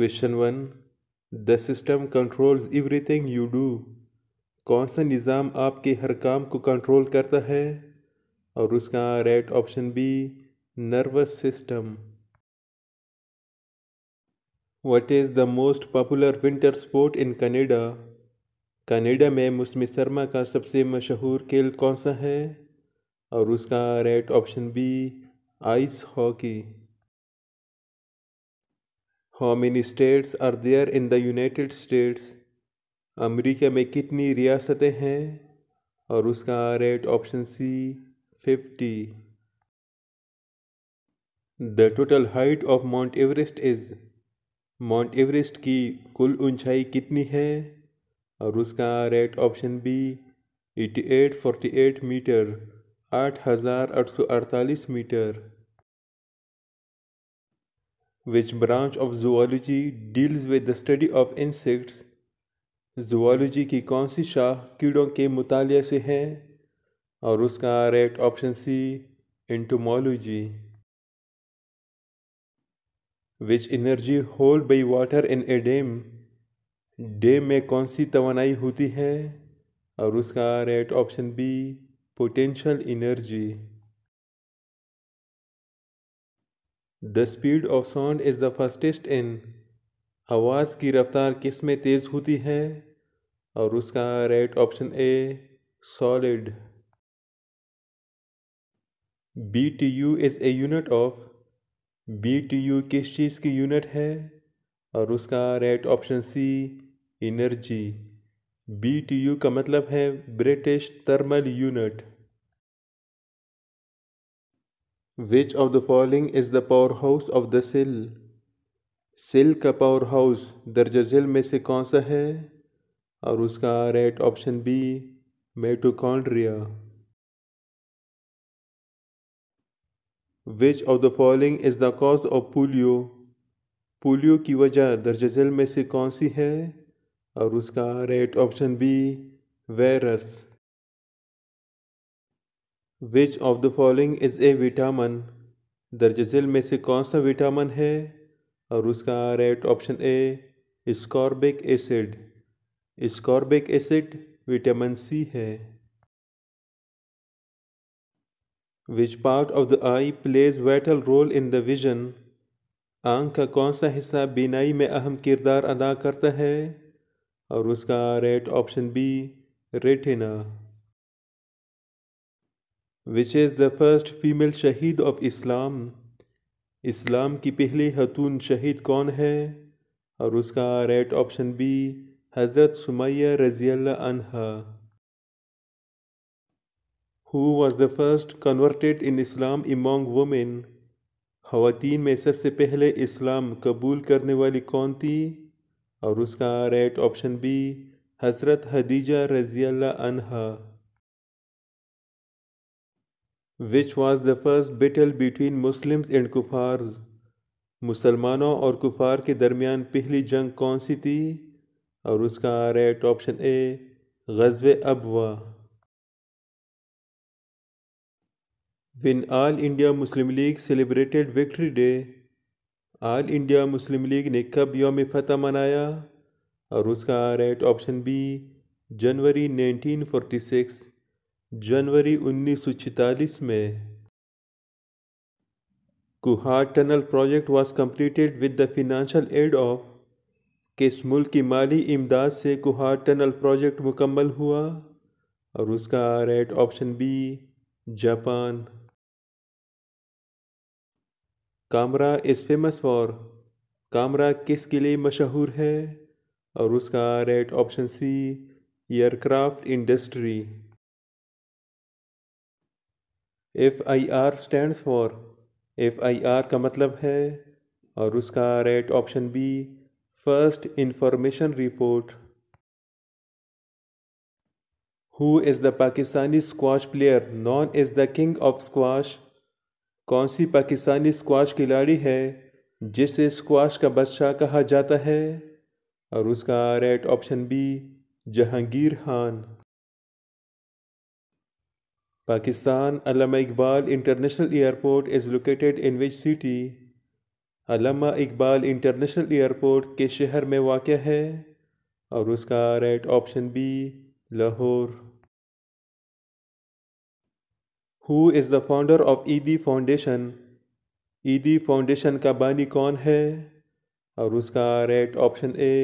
Question one The system controls everything you do कौन सा निज़ाम आपके हर काम को कंट्रोल करता है और उसका right option B nervous system what is the most popular winter sport in Canada Canada में मुस्म सरमा का सबसे मशहूर खेल कौन सा है और उसका right option B ice hockey how many states are there in the United States America में कितनी रियासतें हैं और उसका right option C fifty the total height of Mount Everest is Mount Everest की कुल ऊंचाई कितनी है और उसका right option B eighty eight forty eight metre आठ हज़ार आठ सौ अड़तालीस मीटर which branch of zoology deals with the study of insects zoology की कौन सी शाह कीड़ों के मुताले से है और उसका right option C entomology which energy hold by water in a dam dam में कौन सी तोानाई होती है और उसका right option B potential energy the speed of sound is the fastest in आवाज़ की रफ्तार किस में तेज़ होती है और उसका right option A solid B T U is a unit of B T U किस चीज़ की यूनिट है और उसका right option C energy B T U का मतलब है British thermal unit Which of the following is the powerhouse of the cell? Cell का powerhouse हाउस दर्जा झिल में से कौन सा है और उसका right option B mitochondria which of the following is the cause of polio polio की वजह दर्जा झिल में से कौन सी है और उसका right option B virus which of the following is a vitamin दर्ज झेल में से कौन सा विटामिन है और उसका right option A ascorbic acid ascorbic acid vitamin C है which part of the eye plays vital role in the vision आंख का कौन सा हिस्सा बीनाई में अहम किरदार अदा करता है और उसका right option B retina which is the first female shaheed of Islam Islam की पहली खतून शहीद कौन है और उसका right option B Hazrat Sumaiya रजी अनहा who was the first converted in Islam among women खातन में सबसे पहले इस्लाम कबूल करने वाली कौन थी और उसका right option B Hazrat Khadija रजी अनहा which was the first battle between Muslims and kuffars मुसलमानों और कुफार के दरमियान पहली जंग कौन सी थी और उसका राइट ऑप्शन ए गजब Abwa when All India Muslim League celebrated victory day All India Muslim League ने कब योम फतह मनाया और उसका राइट ऑप्शन बी जनवरी 1946 जनवरी छतालीस में कुहार tunnel project was completed with the financial aid of किस मुल्क की माली इमदाद से कुहार टनल प्रोजेक्ट मुकम्मल हुआ और उसका right option B Japan Kamra is famous for Kamra किस के लिए मशहूर है और उसका right option C aircraft industry F I R stands for F I R का मतलब है और उसका right option B first information report who is the Pakistani squash player known is the king of squash कौन सी पाकिस्तानी स्क्वाश खिलाड़ी है जिसे स्क्वाश का बादशाह कहा जाता है और उसका right option B Jahangir Khan Pakistan Allama Iqbal international airport is located in which city Allama Iqbal international airport के शहर में वाक़ है और उसका right option B Lahore who is the founder of Edhi foundation Edhi foundation का बानी कौन है और उसका right option A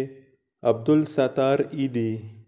Abdul Sattar Edhi e